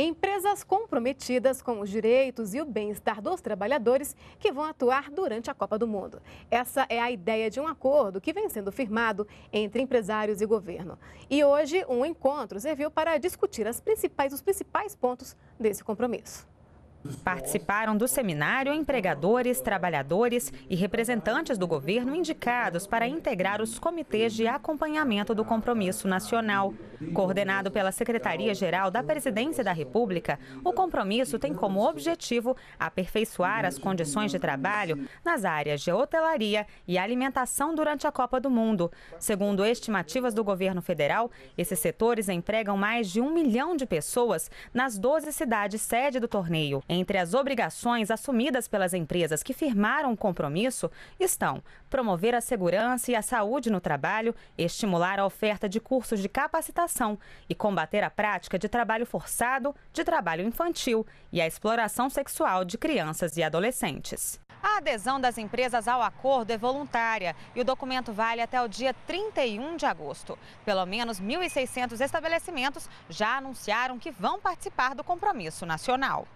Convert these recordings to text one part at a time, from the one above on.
Empresas comprometidas com os direitos e o bem-estar dos trabalhadores que vão atuar durante a Copa do Mundo. Essa é a ideia de um acordo que vem sendo firmado entre empresários e governo. E hoje, um encontro serviu para discutir as principais, os principais pontos desse compromisso. Participaram do seminário empregadores, trabalhadores e representantes do governo indicados para integrar os comitês de acompanhamento do compromisso nacional. Coordenado pela Secretaria-Geral da Presidência da República, o compromisso tem como objetivo aperfeiçoar as condições de trabalho nas áreas de hotelaria e alimentação durante a Copa do Mundo. Segundo estimativas do governo federal, esses setores empregam mais de um milhão de pessoas nas 12 cidades sede do torneio. Em entre as obrigações assumidas pelas empresas que firmaram o compromisso estão promover a segurança e a saúde no trabalho, estimular a oferta de cursos de capacitação e combater a prática de trabalho forçado, de trabalho infantil e a exploração sexual de crianças e adolescentes. A adesão das empresas ao acordo é voluntária e o documento vale até o dia 31 de agosto. Pelo menos 1.600 estabelecimentos já anunciaram que vão participar do compromisso nacional.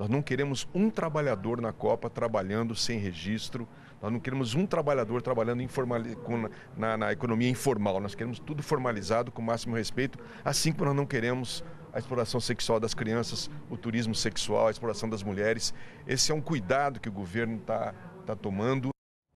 Nós não queremos um trabalhador na Copa trabalhando sem registro. Nós não queremos um trabalhador trabalhando informal, com, na, na, economia informal. Nós queremos tudo formalizado com o máximo respeito, assim como nós não queremos a exploração sexual das crianças, o turismo sexual, a exploração das mulheres. Esse é um cuidado que o governo está tá tomando.